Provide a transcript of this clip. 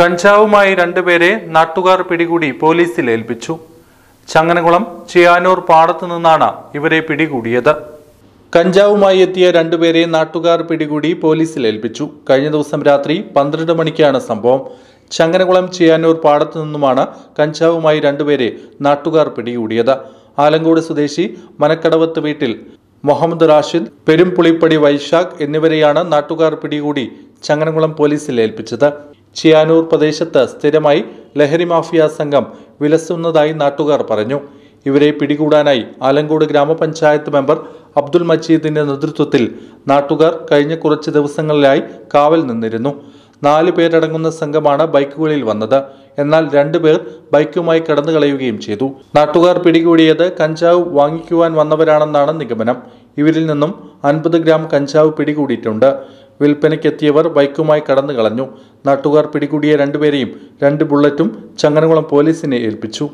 കഞ്ചാവുമായി രണ്ടുപേരെ നാട്ടുകാർ പിടികൂടി പോലീസിൽ ഏൽപ്പിച്ചു ചങ്ങനകുളം ചിയാനൂർ പാടത്തു നിന്നാണ് ഇവരെ പിടികൂടിയത് കഞ്ചാവുമായി എത്തിയ രണ്ടുപേരെ നാട്ടുകാർ പിടികൂടി പോലീസിൽ ഏൽപ്പിച്ചു കഴിഞ്ഞ ദിവസം രാത്രി പന്ത്രണ്ട് മണിക്കാണ് സംഭവം ചങ്ങനകുളം ചിയാനൂർ പാടത്തു നിന്നുമാണ് കഞ്ചാവുമായി രണ്ടുപേരെ നാട്ടുകാർ പിടികൂടിയത് ആലങ്കോട് സ്വദേശി മനക്കടവത്ത് വീട്ടിൽ മുഹമ്മദ് റാഷിദ് പെരുംപുളിപ്പടി വൈശാഖ് എന്നിവരെയാണ് നാട്ടുകാർ പിടികൂടി ചങ്ങനകുളം പോലീസിൽ ഏൽപ്പിച്ചത് ചിയാനൂർ പ്രദേശത്ത് സ്ഥിരമായി ലഹരി മാഫിയ സംഘം വിലസുന്നതായി നാട്ടുകാർ പറഞ്ഞു ഇവരെ പിടികൂടാനായി ആലങ്കോട് ഗ്രാമപഞ്ചായത്ത് മെമ്പർ അബ്ദുൽ മജീദിന്റെ നേതൃത്വത്തിൽ നാട്ടുകാർ കഴിഞ്ഞ കുറച്ച് ദിവസങ്ങളിലായി കാവൽ നിന്നിരുന്നു നാല് പേരടങ്ങുന്ന സംഘമാണ് ബൈക്കുകളിൽ വന്നത് എന്നാൽ രണ്ടുപേർ ബൈക്കുമായി കടന്നു കളയുകയും ചെയ്തു നാട്ടുകാർ പിടികൂടിയത് കഞ്ചാവ് വാങ്ങിക്കുവാൻ വന്നവരാണെന്നാണ് നിഗമനം ഇവരിൽ നിന്നും അൻപത് ഗ്രാം കഞ്ചാവ് പിടികൂടിയിട്ടുണ്ട് വിൽപ്പനയ്ക്കെത്തിയവർ ബൈക്കുമായി കടന്നു കളഞ്ഞു നാട്ടുകാർ പിടികൂടിയ രണ്ടുപേരെയും രണ്ട് ബുള്ളറ്റും ചങ്ങനകുളം പോലീസിനെ ഏൽപ്പിച്ചു